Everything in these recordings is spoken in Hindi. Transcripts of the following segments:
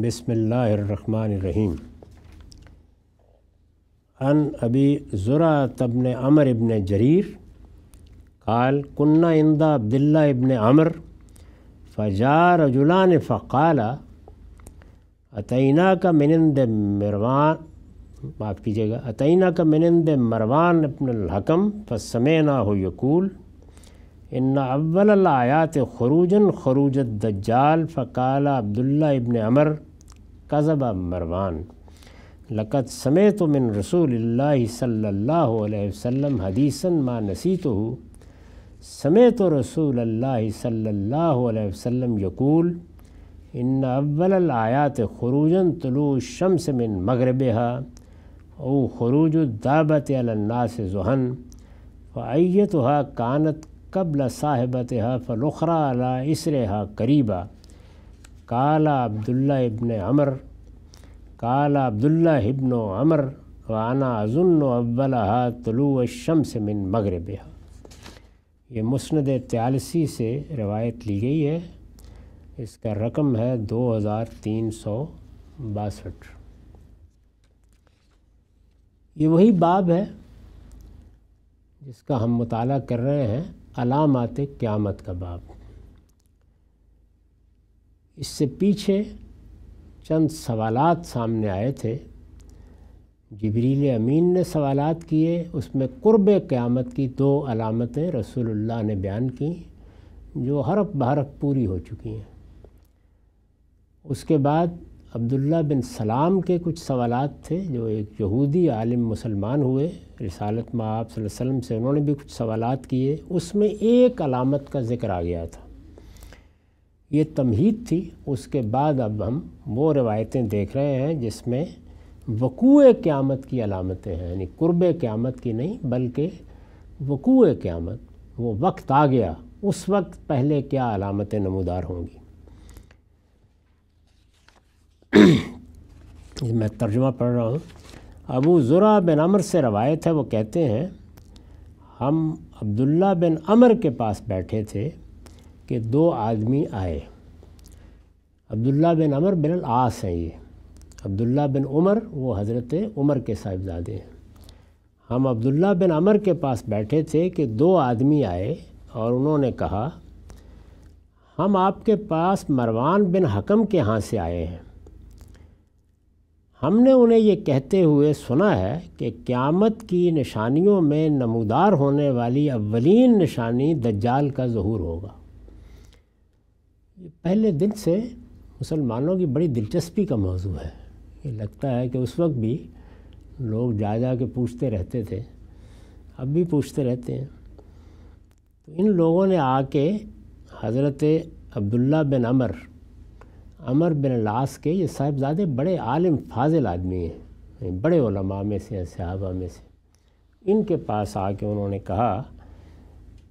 बसमीम अन अबी ज़ुरा तबन अमर इबन जरीर काल कुन्ना इंदा अब्दुल्ला इबन अमर फ़जा जुलान फ़ाला अतना का मिनंद मरवान माफ़ कीजिएगा अतना का मिनंद मरवान अपन हकम फसमैना हो यकूल इन अव्वल आयात खरूजन खरूज दज्जाल फ़काल अब्दुल्ला इबन अमर कज़बा मरवान लकत समय तो मिन रसूल सल्ला वसम हदीसन माँ नसी तो हो समय तो रसूल सल्ला वसम यकूल इन अव्वल आयात खरूजन तलु शम्स मिन मगरबहा ओ खरूज दाबत अलन्नास जहन फ़ैत कानत कबल साहबत फलुखरा अला हा करीबा काला अब्दुल्ला इबन अमर काला अब्दुल्ला इबन अमर वाना अजुन अव्वलहा तलु शमस मिन मगरब ये मुस्द त्यालसी से रवायत ली गई है इसका रकम है दो हज़ार तीन सौ बासठ ये वही बाब है जिसका हम मुताला कर रहे हैं अलामत क़्यामत का बाब इससे पीछे चंद सवालात सामने आए थे जबरील अमीन ने सवालात किए उसमें क़ुरब क़्यामत की दो अलामतें रसूलुल्लाह ने बयान की जो हरफ बहरफ पूरी हो चुकी हैं उसके बाद अब्दुल्ला बिन सलाम के कुछ सवाल थे जो एक यहूदी आलिम मुसलमान हुए रिसालत माँ वसल्लम से उन्होंने भी कुछ सवाल किए उसमें एक अलामत का ज़िक्र आ गया था ये तमहीद थी उसके बाद अब हम वो रवायतें देख रहे हैं जिसमें वक़ू क़्यामत की अलामतें हैं यानी कुर्ब क़्यामत की नहीं बल्कि वक़ू क़्यामत वो वक्त आ गया उस वक्त पहले क्या अलामतें नमदार होंगी ये मैं तर्जुमा पढ़ रहा हूँ अबू ज़ुरा बिन अमर से रवायत है वो कहते हैं हम अब्दुल्ला बिन अमर के पास बैठे थे कि दो आदमी आए अब्दुल्ला बिन अमर बिन आस हैं ये अब्दुल्ला बिन उमर वो हज़रत उमर के साहिबजादे हैं हम अब्दुल्ला बिन अमर के पास बैठे थे कि दो आदमी आए और उन्होंने कहा हम आपके पास मरवान बिन हकम के यहाँ से आए हैं हमने उन्हें ये कहते हुए सुना है कि क़्यामत की निशानियों में नमूदार होने वाली अवलिन निशानी दज्जाल का जहूर होगा पहले दिन से मुसलमानों की बड़ी दिलचस्पी का मौजू है ये लगता है कि उस वक्त भी लोग जा जा के पूछते रहते थे अब भी पूछते रहते हैं तो इन लोगों ने आके हज़रत अब्दुल्ला बिन अमर अमर बिन लास के ये साहिबजादे बड़े आलिम फाजिल आदमी हैं बड़े उलमा में से हैं सहाबा में से इनके पास आके उन्होंने कहा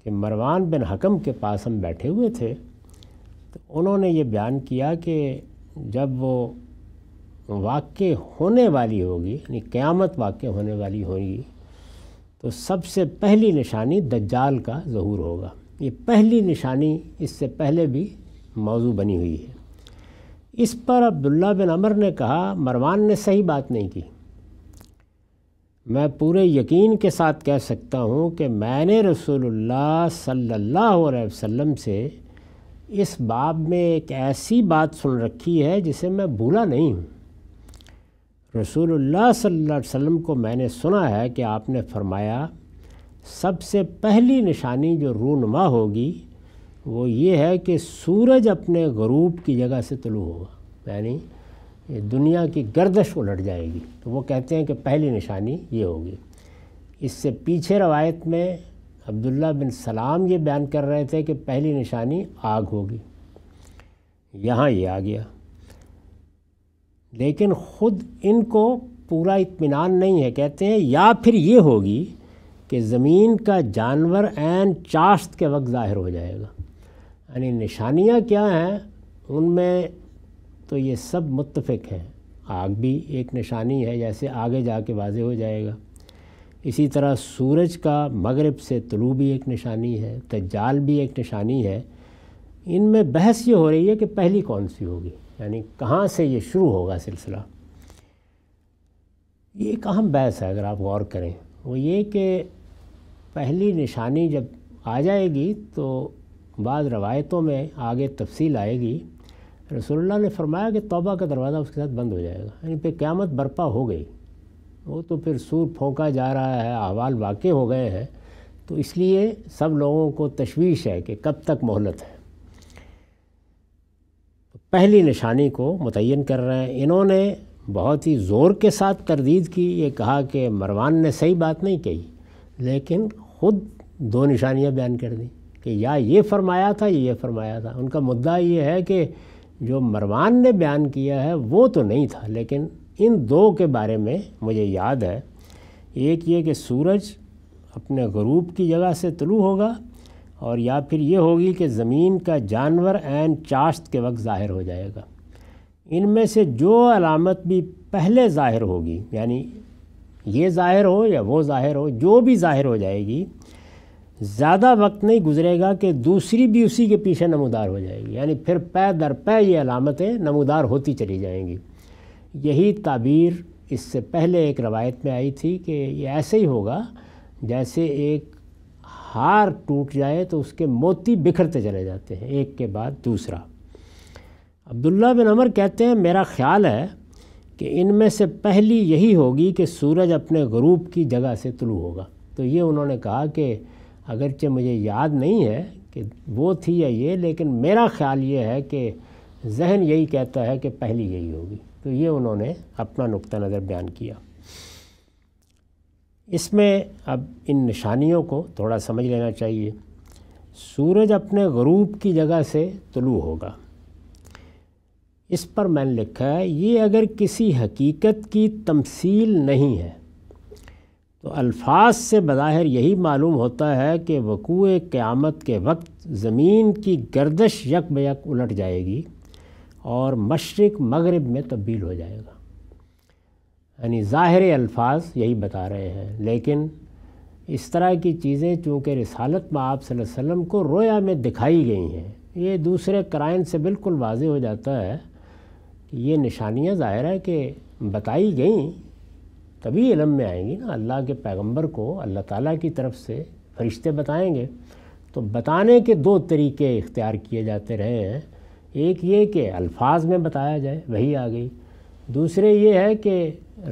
कि मरवान बिन हकम के पास हम बैठे हुए थे तो उन्होंने ये बयान किया कि जब वो वाक़ होने वाली होगी यानी क़्यामत वाक़ होने वाली होगी तो सबसे पहली निशानी दज्जाल का ज़हूर होगा ये पहली निशानी इससे पहले भी मौजू बनी हुई है इस पर अब्दुल्ला बिन अमर ने कहा मरवान ने सही बात नहीं की मैं पूरे यकीन के साथ कह सकता हूँ कि मैंने रसूलुल्लाह सल्लल्लाहु अलैहि वसल्लम से इस बाब में एक ऐसी बात सुन रखी है जिसे मैं भूला नहीं हूँ रसूलुल्लाह सल्लल्लाहु अलैहि वसल्लम को मैंने सुना है कि आपने फरमाया सबसे पहली निशानी जो रूनमा होगी वो ये है कि सूरज अपने गरूब की जगह से तलु होगा यानी दुनिया की गर्दश उलट जाएगी तो वो कहते हैं कि पहली निशानी ये होगी इससे पीछे रवायत में अब्दुल्ला बिन सलाम ये बयान कर रहे थे कि पहली निशानी आग होगी यहाँ ये आ गया लेकिन ख़ुद इनको पूरा इत्मीनान नहीं है कहते हैं या फिर ये होगी कि ज़मीन का जानवर एन चाश्त के वक्त ज़ाहिर हो जाएगा यानी निशानियाँ क्या हैं उनमें तो ये सब मुतफ़ हैं आग भी एक निशानी है जैसे आगे जा के वाजे हो जाएगा इसी तरह सूरज का मगरब से तलू भी एक निशानी है तजाल भी एक निशानी है इनमें बहस ये हो रही है कि पहली कौन सी होगी यानी कहाँ से ये शुरू होगा सिलसिला ये एक अहम बहस है अगर आप गौर करें वो ये कि पहली निशानी जब आ जाएगी तो बाद रवायतों में आगे तफसील आएगी रसोल्ला ने फरमाया कि तोबा का दरवाज़ा उसके साथ बंद हो जाएगा यानी फिर क़्यामत बर्पा हो गई वो तो फिर सूर फोंका जा रहा है अहवाल वाक़ हो गए हैं तो इसलिए सब लोगों को तशवीश है कि कब तक मोहलत है पहली निशानी को मुतन कर रहे हैं इन्होंने बहुत ही ज़ोर के साथ तरदीद की ये कहा कि मरवान ने सही बात नहीं कही लेकिन ख़ुद दो निशानियाँ बयान कर दी कि या ये फरमाया था ये फरमाया था उनका मुद्दा ये है कि जो मरवान ने बयान किया है वो तो नहीं था लेकिन इन दो के बारे में मुझे याद है एक ये कि सूरज अपने गरूब की जगह से तलु होगा और या फिर ये होगी कि ज़मीन का जानवर एन चाश्त के वक्त ज़ाहिर हो जाएगा इनमें से जो अलामत भी पहले ज़ाहिर होगी यानी ये ज़ाहिर हो या वो ज़ाहिर हो जो भी ज़ाहिर हो जाएगी ज़्यादा वक्त नहीं गुजरेगा कि दूसरी भी उसी के पीछे नमोदार हो जाएगी यानी फिर पै दर पै ये अलामतें नमोदार होती चली जाएंगी यही ताबीर इससे पहले एक रवायत में आई थी कि ये ऐसे ही होगा जैसे एक हार टूट जाए तो उसके मोती बिखरते चले जाते हैं एक के बाद दूसरा अब्दुल्ला बिन अमर कहते हैं मेरा ख्याल है कि इनमें से पहली यही होगी कि सूरज अपने गरूब की जगह से तुलू होगा तो ये उन्होंने कहा कि अगरचे मुझे याद नहीं है कि वो थी या ये लेकिन मेरा ख्याल ये है कि जहन यही कहता है कि पहली यही होगी तो ये उन्होंने अपना नुक़ नज़र बयान किया इसमें अब इन निशानियों को थोड़ा समझ लेना चाहिए सूरज अपने गरूब की जगह से तुलू होगा इस पर मैंने लिखा है ये अगर किसी हकीकत की तमसील नहीं है तो अल्फाज से बज़ाहिर यही मालूम होता है कि वकूए क़्यामत के वक्त ज़मीन की गर्दश यक बयक उलट जाएगी और मशरक़ मगरब में तब्दील हो जाएगा यानी ज़ाहिर अल्फाज यही बता रहे हैं लेकिन इस तरह की चीज़ें चूँकि रसालत में आप वसम को रोया में दिखाई गई हैं ये दूसरे क्राइन से बिल्कुल वाज हो जाता है कि ये निशानियाँ ज़ाहिर है कि बताई गई तभी इलम में आएंगी ना अल्लाह के पैगंबर को अल्लाह ताला की तरफ से फरिश्ते बताएंगे तो बताने के दो तरीके इख्तियार किए जाते रहे हैं एक ये कि अल्फाज में बताया जाए वही आ गई दूसरे ये है कि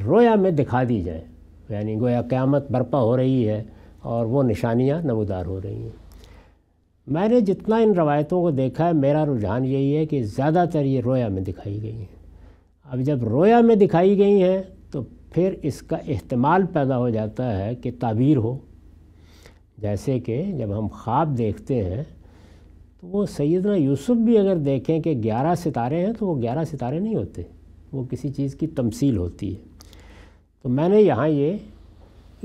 रोया में दिखा दी जाए यानी गोया क़्यामत बर्पा हो रही है और वो निशानियाँ नमदार हो रही हैं मैंने जितना इन रवायतों को देखा है मेरा रुझान यही है कि ज़्यादातर ये रोया में दिखाई गई हैं अब जब रोया में दिखाई गई हैं फिर इसका इस्तेमाल पैदा हो जाता है कि ताबीर हो जैसे कि जब हम ख्वाब देखते हैं तो वो सैदना यूसुफ भी अगर देखें कि ग्यारह सितारे हैं तो वो ग्यारह सितारे नहीं होते वो किसी चीज़ की तमसील होती है तो मैंने यहाँ ये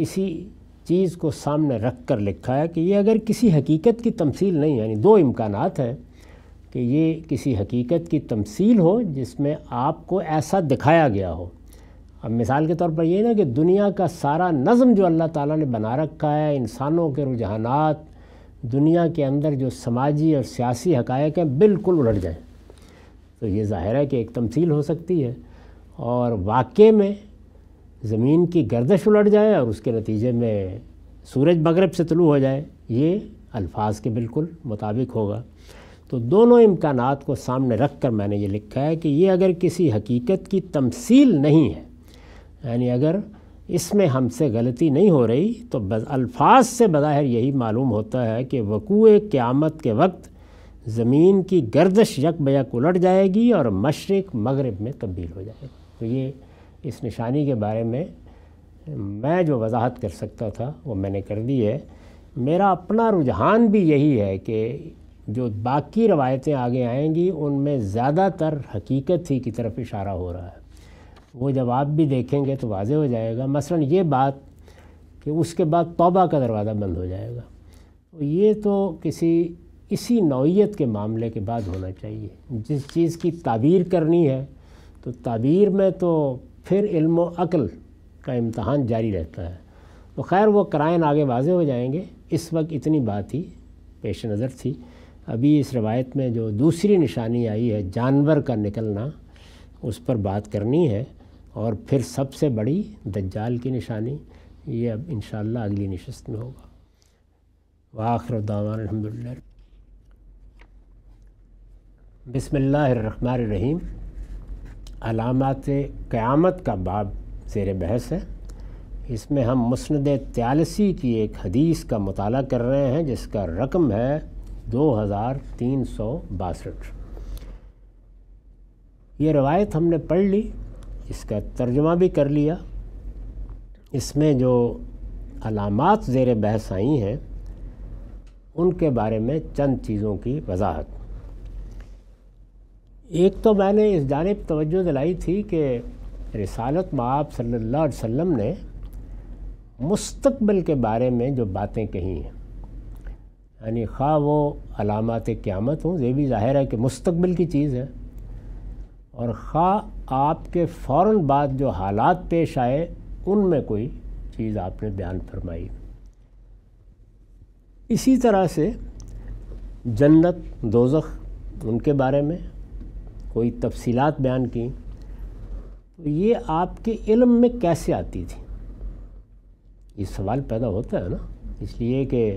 इसी चीज़ को सामने रख कर लिखा है कि ये अगर किसी हकीकत की तमसील नहीं यानी दो इम्कान हैं कि ये किसी हकीकत की तमसील हो जिसमें आपको ऐसा दिखाया गया हो अब मिसाल के तौर पर ये ना कि दुनिया का सारा नज़म जो अल्लाह ताला ने बना रखा है इंसानों के रुझानात दुनिया के अंदर जो समाजी और सियासी हकायक हैं बिल्कुल उलट जाएँ तो ये ज़ाहिर है कि एक तमसील हो सकती है और वाक़े में ज़मीन की गर्दश उलट जाए और उसके नतीजे में सूरज मगरब से तलु हो जाए ये अल्फाज के बिल्कुल मुताबिक होगा तो दोनों इम्कान को सामने रख कर मैंने ये लिखा है कि ये अगर किसी हकीकत की तमसील नहीं है यानी अगर इसमें हमसे गलती नहीं हो रही तो अल्फाज से बज़ाहिर यही मालूम होता है कि वकूँ क़्यामत के वक्त ज़मीन की गर्दश यक बयक उलट जाएगी और मशरक़ मगरब में तब्दील हो जाएगी तो ये इस निशानी के बारे में मैं जो वजाहत कर सकता था वो मैंने कर दी है मेरा अपना रुझान भी यही है कि जो बाकी रवायतें आगे आएंगी उनमें ज़्यादातर हकीकत ही की तरफ इशारा हो रहा है वो जब आप भी देखेंगे तो वाजे हो जाएगा मसलन ये बात कि उसके बाद तोबा का दरवाज़ा बंद हो जाएगा तो ये तो किसी इसी नौीयत के मामले के बाद होना चाहिए जिस चीज़ की ताबीर करनी है तो ताबीर में तो फिर इल्म अकल का इम्तहान जारी रहता है तो खैर वो क्राइन आगे वाजे हो जाएंगे इस वक्त इतनी बात ही पेश नज़र थी अभी इस रवायत में जो दूसरी निशानी आई है जानवर का निकलना उस पर बात करनी है और फिर सबसे बड़ी दज्जाल की निशानी ये अब इन अगली नशस्त में होगा वाखर दामान अलहमदिल्ला बसमीम अलामत क़्यामत का बाब ज़ेर बहस है इसमें हम मुस्ंद त्यालसी की एक हदीस का मताल कर रहे हैं जिसका रकम है दो हज़ार तीन सौ बासठ ये रवायत हमने पढ़ ली इसका तर्जमा भी कर लिया इसमें जो अलामत ज़ेर बहस आई हैं उनके बारे में चंद चीज़ों की वजाहत एक तो मैंने इस जानब तवज्जो दिलाई थी कि रिसालत माब सल्ला अलैहि ने मुस्तबल के बारे में जो बातें कही हैं यानी खा वो अलामत क़्यामत हों ये भी ज़ाहिर है कि मुस्तकबिल की चीज़ है और ख़ा आपके फ़ौर बाद जो हालात पेश आए उनमें कोई चीज़ आपने बयान फरमाई इसी तरह से जन्नत दोजख उनके बारे में कोई तफसीलात बयान की तो ये आपके इल्म में कैसे आती थी ये सवाल पैदा होता है ना इसलिए कि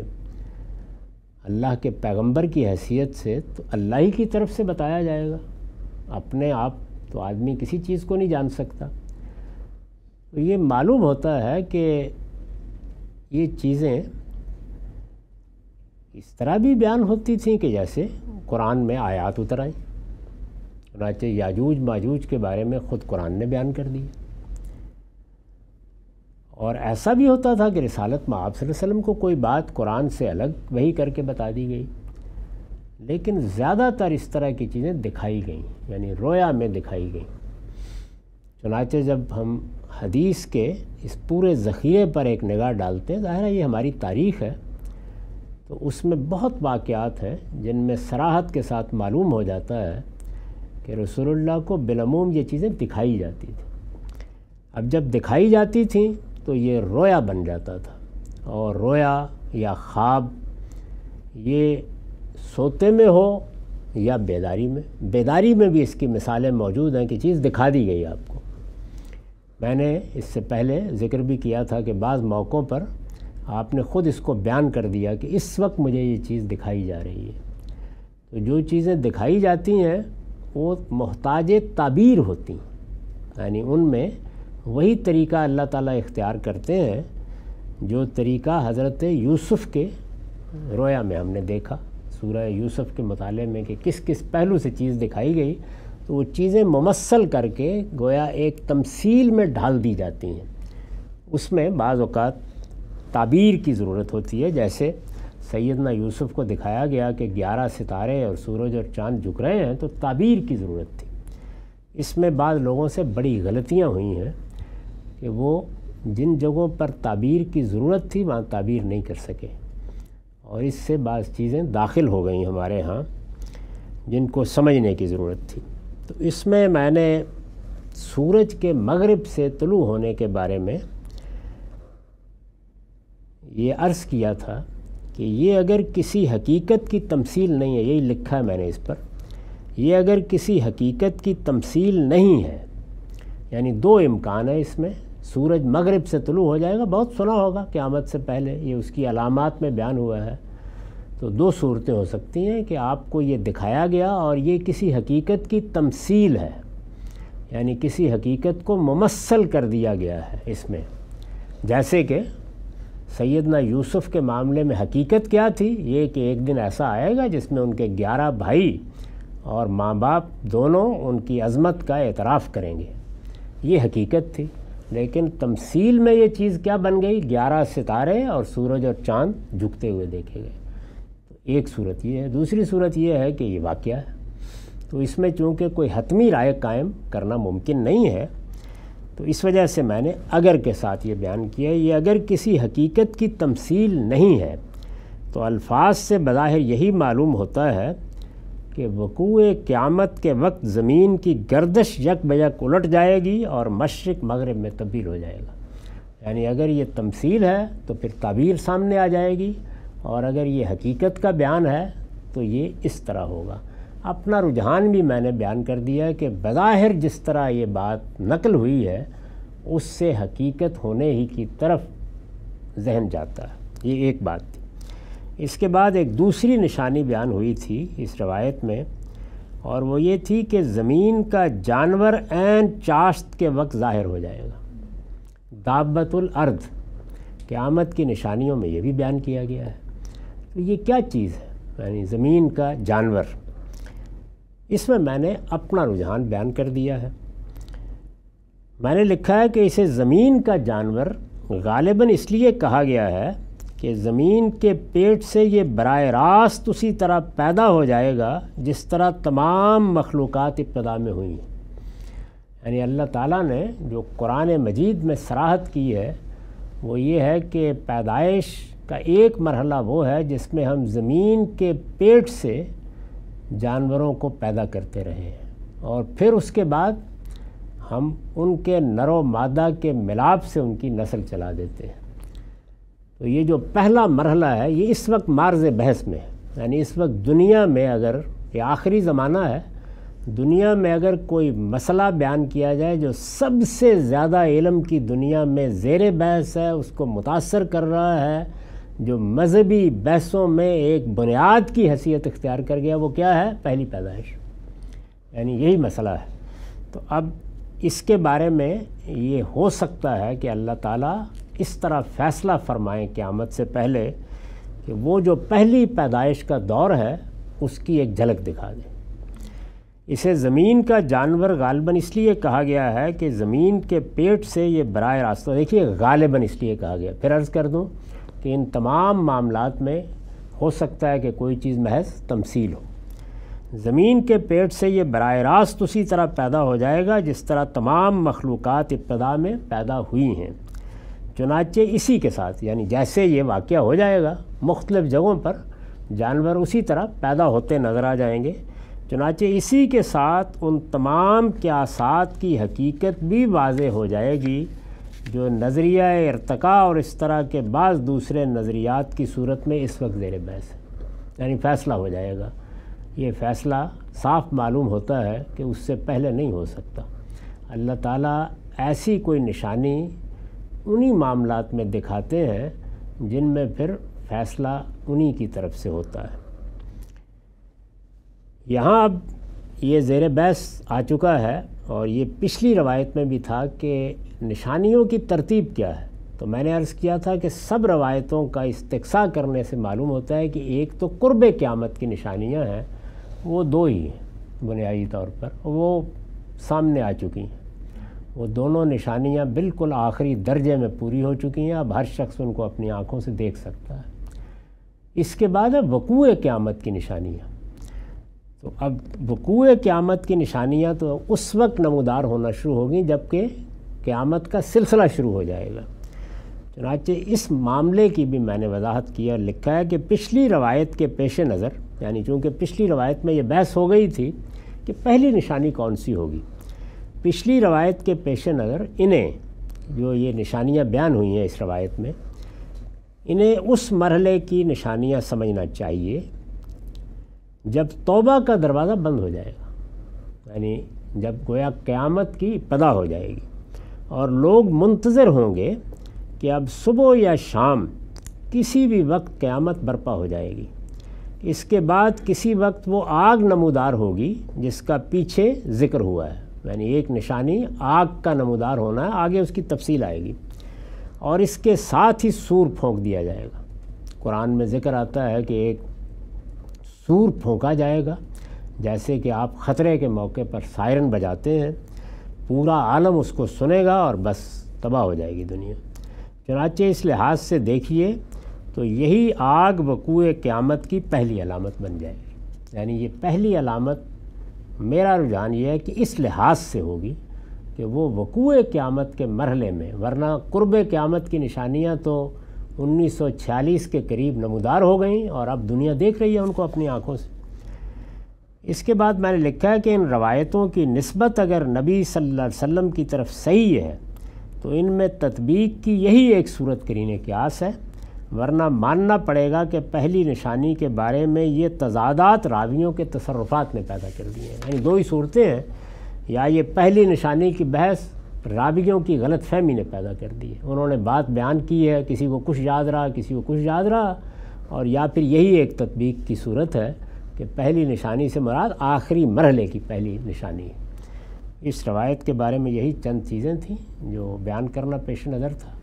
अल्लाह के पैगंबर की हैसियत से तो अल्लाह ही की तरफ से बताया जाएगा अपने आप तो आदमी किसी चीज़ को नहीं जान सकता तो ये मालूम होता है कि ये चीज़ें इस तरह भी बयान होती थी कि जैसे कुरान में आयात उतर आई चुनाचे याजूज माजूज के बारे में ख़ुद कुरान ने बयान कर दिया और ऐसा भी होता था कि रिसालत में आप को कोई बात कुरान से अलग वही करके बता दी गई लेकिन ज़्यादातर इस तरह की चीज़ें दिखाई गई यानी रोया में दिखाई गई चुनाचे जब हम हदीस के इस पूरे ज़ख़ीरे पर एक निगाह डालते हैं ज़ाहिर है ये हमारी तारीख़ है तो उसमें बहुत वाक़ात हैं जिनमें सराहत के साथ मालूम हो जाता है कि रसोल्ला को बिलमूम ये चीज़ें दिखाई जाती थी अब जब दिखाई जाती थी तो ये रोया बन जाता था और रोया या ख्वाब ये सोते में हो या बेदारी में बेदारी में भी इसकी मिसालें मौजूद हैं कि चीज़ दिखा दी गई आपको मैंने इससे पहले ज़िक्र भी किया था कि बाज़ मौक़ों पर आपने ख़ुद इसको बयान कर दिया कि इस वक्त मुझे ये चीज़ दिखाई जा रही है तो जो चीज़ें दिखाई जाती हैं वो मोहताज ताबीर होती हैं यानी उनमें वही तरीका अल्लाह ताला इख्तियार करते हैं जो तरीका हज़रत यूसुफ़ के रोया में हमने देखा सूरह यूसुफ के मताले में कि किस किस पहलू से चीज़ दिखाई गई तो वो चीज़ें ममसल करके गोया एक तमसील में ढाल दी जाती हैं उसमें बाज़ ताबीर की ज़रूरत होती है जैसे सैदना यूसुफ को दिखाया गया कि ग्यारह सितारे और सूरज और चाँद झुक रहे हैं तो ताबीर की ज़रूरत थी इसमें बाद लोगों से बड़ी गलतियाँ हुई हैं कि वो जिन जगहों पर ताबीर की ज़रूरत थी वहाँ ताबीर नहीं कर सके और इससे बाज़ चीज़ें दाखिल हो गई हमारे यहाँ जिनको समझने की ज़रूरत थी तो इसमें मैंने सूरज के मगरिब से तलु होने के बारे में ये अर्ज़ किया था कि ये अगर किसी हकीकत की तमसील नहीं है यही लिखा है मैंने इस पर ये अगर किसी हकीकत की तमसील नहीं है यानी दो इम्कान है इसमें सूरज मगरब से तुलू हो जाएगा बहुत सुना होगा क़्यामत से पहले ये उसकी अलामत में बयान हुआ है तो दो सूरतें हो सकती हैं कि आपको ये दिखाया गया और ये किसी हकीकत की तमसील है यानी किसी हकीकत को ममसल कर दिया गया है इसमें जैसे कि सैदना यूसुफ़ के मामले में हकीकत क्या थी ये कि एक दिन ऐसा आएगा जिसमें उनके ग्यारह भाई और माँ बाप दोनों उनकी अज़मत का एतराफ़ करेंगे ये हकीकत थी लेकिन तमसील में ये चीज़ क्या बन गई ग्यारह सितारे और सूरज और चांद झुकते हुए देखे गए तो एक सूरत ये है दूसरी सूरत यह है कि ये वाक़ है तो इसमें चूँकि कोई हतमी राय कायम करना मुमकिन नहीं है तो इस वजह से मैंने अगर के साथ ये बयान किया ये अगर किसी हकीकत की तमसील नहीं है तो अल्फाज से बज़ाहिर यही मालूम होता है कि वकूए क़्यामत के वक्त ज़मीन की गर्दश यक बजक उलट जाएगी और मशरक़ मगरब में तब्दील हो जाएगा यानी अगर ये तमसील है तो फिर ताबीर सामने आ जाएगी और अगर ये हकीकत का बयान है तो ये इस तरह होगा अपना रुझान भी मैंने बयान कर दिया कि बज़ाहिर जिस तरह ये बात नकल हुई है उससे हकीकत होने ही की तरफ जहन जाता है ये एक बात थी इसके बाद एक दूसरी निशानी बयान हुई थी इस रवायत में और वो ये थी कि ज़मीन का जानवर एन चाश्त के वक्त ज़ाहिर हो जाएगा दाबतुल अर्द क़्यामत की निशानियों में ये भी बयान किया गया है तो ये क्या चीज़ है यानी ज़मीन का जानवर इसमें मैंने अपना रुझान बयान कर दिया है मैंने लिखा है कि इसे ज़मीन का जानवर गालिबा इसलिए कहा गया है कि ज़मीन के पेट से ये बर रास्त उसी तरह पैदा हो जाएगा जिस तरह तमाम मखलूक इब्तदा में हुई हैं यानी अल्लाह ताला ने जो कुरान मजीद में सराहत की है वो ये है कि पैदाइश का एक मरहला वो है जिसमें हम ज़मीन के पेट से जानवरों को पैदा करते रहे और फिर उसके बाद हम उनके नरो मादा के मिलाप से उनकी नस्ल चला देते हैं तो ये जो पहला मरहला है ये इस वक्त मार्ज बहस में है यानी इस वक्त दुनिया में अगर ये आखिरी ज़माना है दुनिया में अगर कोई मसला बयान किया जाए जो सबसे ज़्यादा इलम की दुनिया में जेर बहस है उसको मुतासर कर रहा है जो मजहबी बहसों में एक बुनियाद की हैसियत इख्तियार कर गया वो क्या है पहली पैदाइश यानी यही मसला है तो अब इसके बारे में ये हो सकता है कि अल्लाह ताला इस तरह फ़ैसला फरमाएं क़्यामत से पहले कि वो जो पहली पैदाइश का दौर है उसकी एक झलक दिखा दें इसे ज़मीन का जानवर गालबन इसलिए कहा गया है कि ज़मीन के पेट से ये बर रास्ता देखिए गालबन इसलिए कहा गया फिर अर्ज़ कर दूँ कि इन तमाम मामलों में हो सकता है कि कोई चीज़ महज तमसील हो ज़मीन के पेट से ये बर रास्त उसी तरह पैदा हो जाएगा जिस तरह तमाम मखलूक़ात इब्तदा में पैदा हुई हैं चुनाचे इसी के साथ यानी जैसे ये वाक़ हो जाएगा मुख्तलिफ़ जगहों पर जानवर उसी तरह पैदा होते नज़र आ जाएंगे चुनाचे इसी के साथ उन तमाम क्यासात की हकीकत भी वाज हो जाएगी जो नज़रिया इरतका और इस तरह के बाद दूसरे नज़रियात की सूरत में इस वक्त जेर बहस है यानी फ़ैसला हो जाएगा ये फ़ैसला साफ मालूम होता है कि उससे पहले नहीं हो सकता अल्लाह ताला ऐसी कोई निशानी उन्हीं मामला में दिखाते हैं जिनमें फिर फैसला उन्हीं की तरफ से होता है यहाँ अब ये जेर बहस आ चुका है और ये पिछली रवायत में भी था कि निशानियों की तरतीब क्या है तो मैंने अर्ज़ किया था कि सब रवायतों का इस्तकसा करने से मालूम होता है कि एक तो कुर्ब क़्यामत की निशानियाँ हैं वो दो ही हैं बुनियादी तौर पर वो सामने आ चुकी हैं वो दोनों निशानियाँ बिल्कुल आखिरी दर्जे में पूरी हो चुकी हैं अब हर शख्स उनको अपनी आँखों से देख सकता है इसके बाद है वकूए क़्यामत की निशानियाँ तो अब वकूए क़्यामत की निशानियाँ तो उस वक्त नमोदार होना शुरू होगी जबकि क़्यामत का सिलसिला शुरू हो जाएगा चनाचे इस मामले की भी मैंने वजाहत की और लिखा है कि पिछली रवायत के पेश नज़र यानी चूँकि पिछली रवायत में ये बहस हो गई थी कि पहली निशानी कौन सी होगी पिछली रवायत के पेश नज़र इन्हें जो ये निशानियाँ बयान हुई हैं इस रवायत में इन्हें उस मरहले की निशानियाँ समझना चाहिए जब तौबा का दरवाज़ा बंद हो जाएगा यानी जब गोया क़्यामत की पदा हो जाएगी और लोग मुंतज़र होंगे कि अब सुबह या शाम किसी भी वक्त क्यामत बर्पा हो जाएगी इसके बाद किसी वक्त वो आग नमूदार होगी जिसका पीछे ज़िक्र हुआ है यानी एक निशानी आग का नमोदार होना है आगे उसकी तफसील आएगी और इसके साथ ही सूर फोंक दिया जाएगा कुरान में ज़िक्र आता है कि एक सूर फोंका जाएगा जैसे कि आप ख़तरे के मौके पर सायरन बजाते हैं पूरा आलम उसको सुनेगा और बस तबाह हो जाएगी दुनिया चनाचे इस लिहाज से देखिए तो यही आग वकूए क़्यामत की पहली अलामत बन जाएगी यानी ये पहली अलामत मेरा रुझान ये है कि इस लिहाज से होगी कि वो वकूए क़्यामत के मरहले में वरना क़ुरब क़्यामत की निशानियाँ तो 1946 के करीब नमदार हो गई और अब दुनिया देख रही है उनको अपनी आँखों से इसके बाद मैंने लिखा है कि इन रवायतों की नस्बत अगर नबी सल्लल्लाहु अलैहि वसल्लम की तरफ सही है तो इनमें तदबीक की यही एक सूरत करीने की आस है वरना मानना पड़ेगा कि पहली निशानी के बारे में ये तजादात रावियों के तसरफात ने पैदा कर दिए हैं यानी दो ही सूरतें हैं या ये पहली निशानी की बहस रावियों की गलत फहमी ने पैदा कर दी है उन्होंने बात बयान की है किसी को कुछ याद रहा किसी को कुछ याद रहा और या फिर यही एक तदबीक की सूरत है कि पहली निशानी से मुराद आखिरी मरहले की पहली निशानी इस रवायत के बारे में यही चंद चीज़ें थीं जो बयान करना पेश नज़र था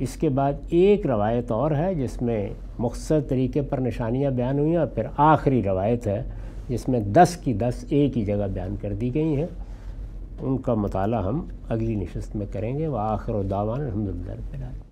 इसके बाद एक रवायत और है जिसमें मुख्तर तरीके पर निशानियाँ बयान हुई और फिर आखिरी रवायत है जिसमें दस की दस एक ही जगह बयान कर दी गई हैं उनका मताल हम अगली नशस्त में करेंगे व आखिर दावान अलहमदिल्ला